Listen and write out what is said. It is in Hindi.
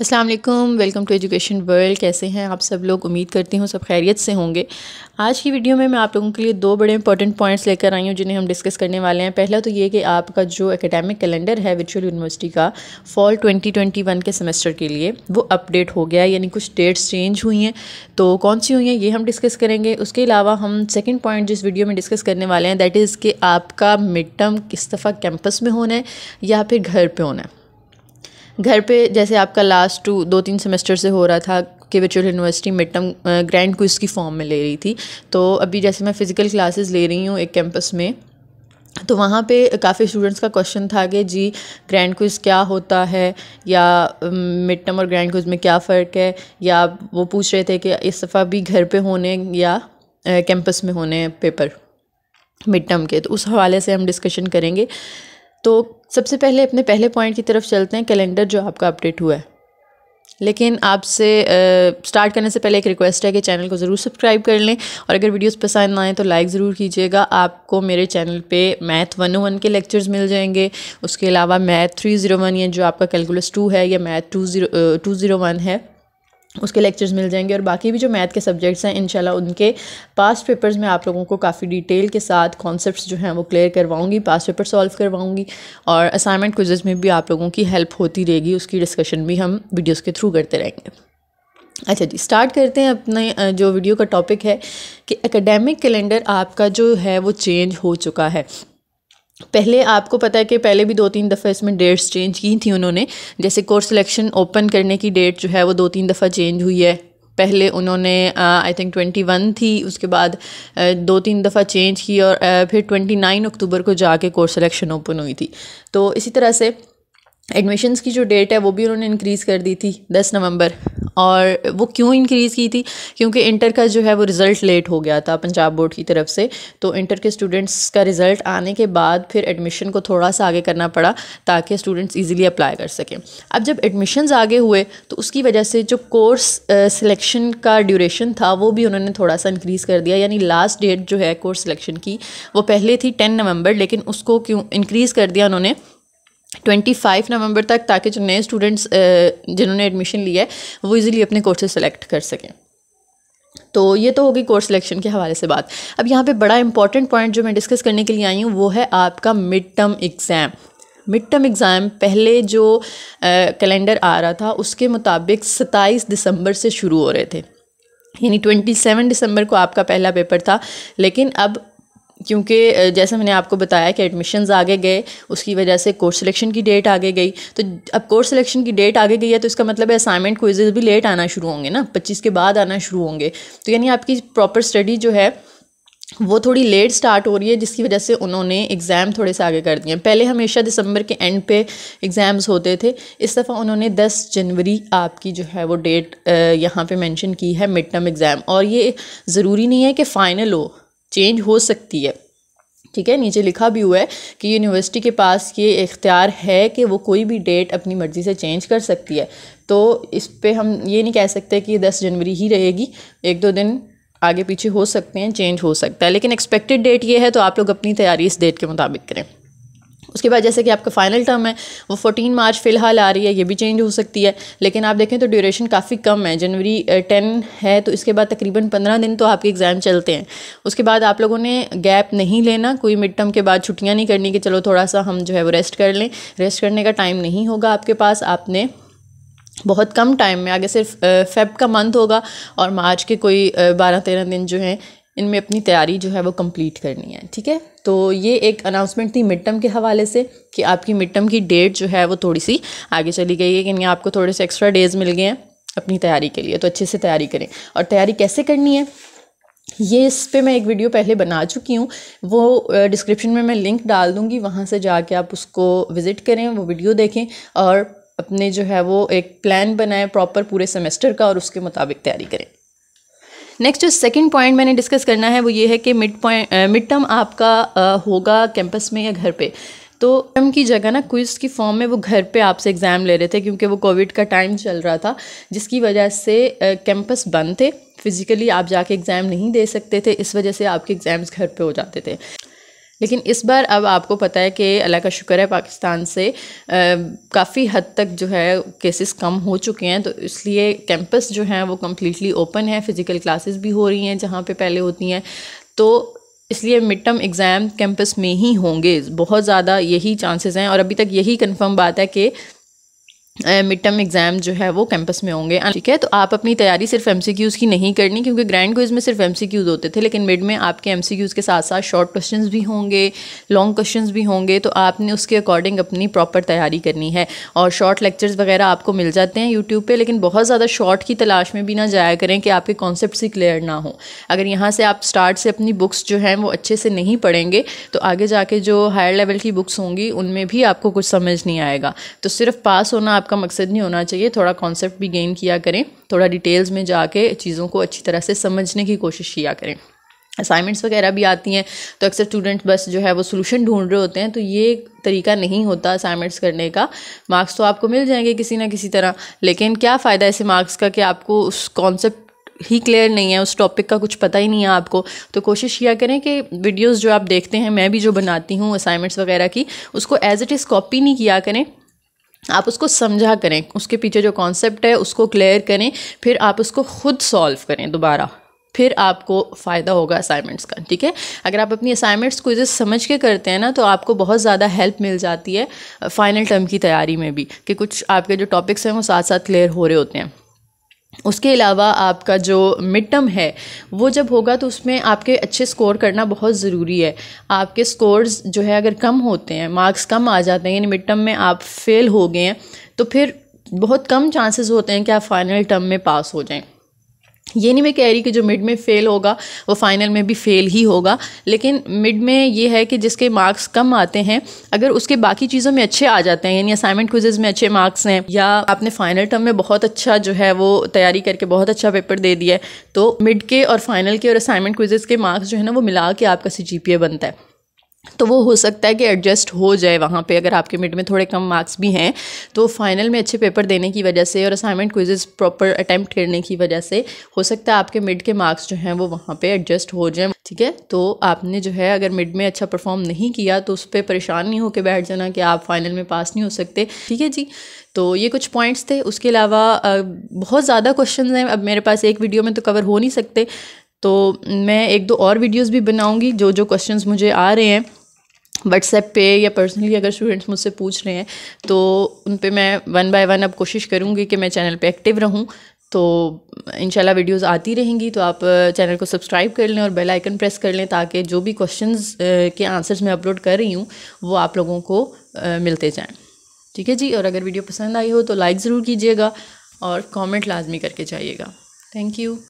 Aslam welcome to education world कैसे हैं आप सब लोग उम्मीद करती हूँ सब खैरियत से होंगे आज की वीडियो में मैं आप लोगों के लिए दो बड़े इंपॉर्टेंट पॉइंट्स लेकर आई हूँ जिन्हें हम डिस्कस करने वाले हैं पहला तो ये कि आपका जो एकेडमिक कैलेंडर है वर्चुअल यूनिवर्सिटी का फॉल 2021 के सेमेस्टर के लिए वो अपडेट हो गया यानी कुछ डेट्स चेंज हुई हैं तो कौन सी हुई हैं ये हम डिस्कस करेंगे उसके अलावा हम सेकेंड पॉइंट जिस वीडियो में डिस्कस करने वाले हैं दैट इज़ कि आपका मिड टर्म किस दफ़ा कैंपस में होना है या फिर घर पर होना है घर पे जैसे आपका लास्ट टू दो तीन सेमेस्टर से हो रहा था कि विचुअल university mid term grand quiz की फॉर्म में ले रही थी तो अभी जैसे मैं फ़िज़िकल क्लासेस ले रही हूँ एक कैंपस में तो वहाँ पे काफ़ी स्टूडेंट्स का क्वेश्चन था कि जी ग्रैंड क्विज़ क्या होता है या मिड टर्म और ग्रैंड क्विज़ में क्या फ़र्क है या वो पूछ रहे थे कि इस दफ़ा भी घर पे होने या कैंपस में होने पेपर मिड टर्म के तो उस हवाले से हम डिस्कशन करेंगे तो सबसे पहले अपने पहले पॉइंट की तरफ चलते हैं कैलेंडर जो आपका अपडेट हुआ है लेकिन आपसे स्टार्ट करने से पहले एक रिक्वेस्ट है कि चैनल को ज़रूर सब्सक्राइब कर लें और अगर वीडियोस पसंद आएँ तो लाइक ज़रूर कीजिएगा आपको मेरे चैनल पे मैथ वन वन के लेक्चर्स मिल जाएंगे उसके अलावा मैथ थ्री ज़ीरो वन या जो आपका कैलकुलस टू है या math two zero two zero one है उसके लेक्चर्स मिल जाएंगे और बाकी भी जो मैथ के सब्जेक्ट्स हैं इंशाल्लाह उनके पास्ट पेपर्स में आप लोगों को काफ़ी डिटेल के साथ कॉन्सेप्ट्स जो हैं वो क्लियर करवाऊंगी पास्ट पेपर सॉल्व करवाऊंगी और असाइनमेंट क्विजेज में भी आप लोगों की हेल्प होती रहेगी उसकी डिस्कशन भी हम वीडियोस के थ्रू करते रहेंगे अच्छा जी स्टार्ट करते हैं अपने जो वीडियो का टॉपिक है कि एकेडमिक कैलेंडर आपका जो है वो चेंज हो चुका है पहले आपको पता है कि पहले भी दो तीन दफ़ा इसमें डेट्स चेंज की थी उन्होंने जैसे कोर्स सिलेक्शन ओपन करने की डेट जो है वो दो तीन दफ़ा चेंज हुई है पहले उन्होंने आई थिंक ट्वेंटी वन थी उसके बाद आ, दो तीन दफ़ा चेंज की और आ, फिर ट्वेंटी नाइन अक्टूबर को जाके कोर्स सिलेक्शन ओपन हुई थी तो इसी तरह से एडमिशन्स की जो डेट है वो भी उन्होंने इंक्रीज़ कर दी थी दस नवंबर और वो क्यों इंक्रीज़ की थी क्योंकि इंटर का जो है वो रिज़ल्ट लेट हो गया था पंजाब बोर्ड की तरफ से तो इंटर के स्टूडेंट्स का रिज़ल्ट आने के बाद फिर एडमिशन को थोड़ा सा आगे करना पड़ा ताकि स्टूडेंट्स इजीली अप्लाई कर सकें अब जब एडमिशन्स आगे हुए तो उसकी वजह से जो कोर्स सिलेक्शन का ड्यूरेशन था वो भी उन्होंने थोड़ा सा इंक्रीज़ कर दिया यानी लास्ट डेट जो है कोर्स सिलेक्शन की वो पहले थी टेन नवंबर लेकिन उसको क्यों इंक्रीज़ कर दिया उन्होंने ट्वेंटी फाइव नवंबर तक ताकि जो नए स्टूडेंट्स जिन्होंने एडमिशन लिया है वो इजीली अपने कोर्सेज सेलेक्ट कर सकें तो ये तो होगी कोर्स सिलेक्शन के हवाले से बात अब यहाँ पे बड़ा इंपॉर्टेंट पॉइंट जो मैं डिस्कस करने के लिए आई हूँ वो है आपका mid term exam mid term exam पहले जो कैलेंडर आ रहा था उसके मुताबिक 27 दिसंबर से शुरू हो रहे थे यानी 27 दिसंबर को आपका पहला पेपर था लेकिन अब क्योंकि जैसे मैंने आपको बताया कि एडमिशन्स आगे गए उसकी वजह से कोर्स सिलेक्शन की डेट आगे गई तो अब कोर्स सिलेक्शन की डेट आगे गई है तो इसका मतलब है असाइनमेंट क्विजेज भी लेट आना शुरू होंगे ना पच्चीस के बाद आना शुरू होंगे तो यानी आपकी प्रॉपर स्टडी जो है वो थोड़ी लेट स्टार्ट हो रही है जिसकी वजह से उन्होंने एग्ज़ाम थोड़े से आगे कर दिए पहले हमेशा दिसंबर के एंड पे एग्ज़ाम्स होते थे इस दफ़ा उन्होंने 10 जनवरी आपकी जो है वो डेट यहाँ पे मेंशन की है मिड टर्म एग्ज़ाम और ये ज़रूरी नहीं है कि फ़ाइनल हो चेंज हो सकती है ठीक है नीचे लिखा भी हुआ है कि यूनिवर्सिटी के पास ये इख्तियार है कि वो कोई भी डेट अपनी मर्ज़ी से चेंज कर सकती है तो इस पर हम ये नहीं कह सकते कि दस जनवरी ही रहेगी एक दो दिन आगे पीछे हो सकते हैं चेंज हो सकता है लेकिन एक्सपेक्टेड डेट ये है तो आप लोग अपनी तैयारी इस डेट के मुताबिक करें उसके बाद जैसे कि आपका फाइनल टर्म है वो 14 मार्च फ़िलहाल आ रही है ये भी चेंज हो सकती है लेकिन आप देखें तो ड्यूरेशन काफ़ी कम है जनवरी टेन है तो इसके बाद तकरीबन पंद्रह दिन तो आपके एग्ज़ाम चलते हैं उसके बाद आप लोगों ने गैप नहीं लेना कोई मिड टर्म के बाद छुट्टियाँ नहीं करनी कि चलो थोड़ा सा हम जो है वो रेस्ट कर लें रेस्ट करने का टाइम नहीं होगा आपके पास आपने बहुत कम टाइम में आगे सिर्फ फेब का मंथ होगा और मार्च के कोई बारह तेरह दिन जो हैं इनमें अपनी तैयारी जो है वो कंप्लीट करनी है ठीक है तो ये एक अनाउंसमेंट थी मिड टर्म के हवाले से कि आपकी मिड टर्म की डेट जो है वो थोड़ी सी आगे चली गई है कि आपको थोड़े से एक्स्ट्रा डेज़ मिल गए हैं अपनी तैयारी के लिए तो अच्छे से तैयारी करें और तैयारी कैसे करनी है ये इस पर मैं एक वीडियो पहले बना चुकी हूँ वो डिस्क्रिप्शन में मैं लिंक डाल दूँगी वहाँ से जाके आप उसको विज़िट करें वो वीडियो देखें और अपने जो है वो एक प्लान बनाएं प्रॉपर पूरे सेमेस्टर का और उसके मुताबिक तैयारी करें नेक्स्ट जो सेकंड पॉइंट मैंने डिस्कस करना है वो ये है कि मिड पॉइंट मिड टर्म आपका आ, होगा कैंपस में या घर पे तो टर्म की जगह ना क्विज़ की फॉर्म में वो घर पे आपसे एग्ज़ाम ले रहे थे क्योंकि वो कोविड का टाइम चल रहा था जिसकी वजह से कैंपस बंद थे फिज़िकली आप जाके एग्ज़ाम नहीं दे सकते थे इस वजह से आपके एग्ज़ाम्स घर पर हो जाते थे लेकिन इस बार अब आपको पता है कि अल्लाह का शुक्र है पाकिस्तान से काफ़ी हद तक जो है केसेस कम हो चुके हैं तो इसलिए कैंपस जो हैं वो कम्प्लीटली ओपन है फ़िज़िकल क्लासेस भी हो रही हैं जहाँ पे पहले होती हैं तो इसलिए मिड टर्म एग्ज़ाम कैंपस में ही होंगे बहुत ज़्यादा यही चांसेस हैं और अभी तक यही कंफर्म बात है कि मिड टर्म एग्ज़ाम जो है वो कैंपस में होंगे ठीक है तो आप अपनी तैयारी सिर्फ एम की नहीं करनी क्योंकि ग्रैंड क्विज में सिर्फ एम होते थे लेकिन मिड में आपके एम के साथ साथ शॉर्ट क्वेश्चन भी होंगे लॉन्ग क्वेश्चन भी होंगे तो आपने उसके अकॉर्डिंग अपनी प्रॉपर तैयारी करनी है और शॉर्ट लेक्चर्स वगैरह आपको मिल जाते हैं यूट्यूब पर लेकिन बहुत ज़्यादा शॉर्ट की तलाश में भी ना जाया करें कि आपके कॉन्सेप्ट ही क्लियर ना हो अगर यहाँ से आप स्टार्ट से अपनी बुक्स जो हैं वो अच्छे से नहीं पढ़ेंगे तो आगे जाके जो हायर लेवल की बुक्स होंगी उनमें भी आपको कुछ समझ नहीं आएगा तो सिर्फ पास होना आपका मकसद नहीं होना चाहिए थोड़ा कॉन्सेप्ट भी गेन किया करें थोड़ा डिटेल्स में जाके चीज़ों को अच्छी तरह से समझने की कोशिश किया करें असाइनमेंट्स वगैरह भी आती हैं तो अक्सर स्टूडेंट बस जो है वो सोल्यूशन ढूंढ रहे होते हैं तो ये तरीका नहीं होता असाइनमेंट्स करने का मार्क्स तो आपको मिल जाएंगे किसी ना किसी तरह लेकिन क्या फ़ायदा ऐसे मार्क्स का कि आपको उस कॉन्सेप्ट ही क्लियर नहीं है उस टॉपिक का कुछ पता ही नहीं है आपको तो कोशिश किया करें कि वीडियोस जो आप देखते हैं मैं भी जो बनाती हूँ असाइनमेंट्स वगैरह की उसको एज इट इज़ कॉपी नहीं किया करें आप उसको समझा करें उसके पीछे जो कॉन्सेप्ट है उसको क्लियर करें फिर आप उसको खुद सॉल्व करें दोबारा फिर आपको फ़ायदा होगा असाइनमेंट्स का ठीक है अगर आप अपनी असाइनमेंट्स को इसे समझ के करते हैं ना तो आपको बहुत ज़्यादा हेल्प मिल जाती है फाइनल टर्म की तैयारी में भी कि कुछ आपके जो टॉपिक्स हैं वो साथ साथ क्लियर हो रहे होते हैं उसके अलावा आपका जो मिड टर्म है वो जब होगा तो उसमें आपके अच्छे स्कोर करना बहुत ज़रूरी है आपके स्कोर्स जो है अगर कम होते हैं मार्क्स कम आ जाते हैं यानी मिड टर्म में आप फेल हो गए हैं तो फिर बहुत कम चांसेस होते हैं कि आप फाइनल टर्म में पास हो जाएं ये नहीं मैं कह रही कि जो मिड में फ़ेल होगा वो फाइनल में भी फ़ेल ही होगा लेकिन मिड में ये है कि जिसके मार्क्स कम आते हैं अगर उसके बाकी चीज़ों में अच्छे आ जाते हैं यानी असाइनमेंट क्विजेज़ में अच्छे मार्क्स हैं या आपने फाइनल टर्म में बहुत अच्छा जो है वो तैयारी करके बहुत अच्छा पेपर दे दिया है तो मिड के और फाइनल के और असाइनमेंट क्विजेज़ के मार्क्स जो है ना वो मिला के आपका सी बनता है तो वो हो सकता है कि एडजस्ट हो जाए वहाँ पे अगर आपके मिड में थोड़े कम मार्क्स भी हैं तो फाइनल में अच्छे पेपर देने की वजह से और असाइनमेंट क्विजेज प्रॉपर अटैम्प्ट करने की वजह से हो सकता है आपके मिड के मार्क्स जो हैं वो वहाँ पे एडजस्ट हो जाए ठीक है तो आपने जो है अगर मिड में अच्छा परफॉर्म नहीं किया तो उस पर परेशान नहीं होकर बैठ जाना कि आप फाइनल में पास नहीं हो सकते ठीक है जी तो ये कुछ पॉइंट्स थे उसके अलावा बहुत ज़्यादा क्वेश्चन हैं अब मेरे पास एक वीडियो में तो कवर हो नहीं सकते तो मैं एक दो और वीडियोस भी बनाऊंगी जो जो क्वेश्चंस मुझे आ रहे हैं व्हाट्सएप पे या पर्सनली अगर स्टूडेंट्स मुझसे पूछ रहे हैं तो उन पर मैं वन बाय वन अब कोशिश करूँगी कि मैं चैनल पे एक्टिव रहूँ तो इंशाल्लाह वीडियोस आती रहेंगी तो आप चैनल को सब्सक्राइब कर लें और बेल आइकन प्रेस कर लें ताकि जो भी क्वेश्चंस के आंसर्स मैं अपलोड कर रही हूँ वो आप लोगों को मिलते जाएँ ठीक है जी और अगर वीडियो पसंद आई हो तो लाइक ज़रूर कीजिएगा और कमेंट लाजमी करके जाइएगा थैंक यू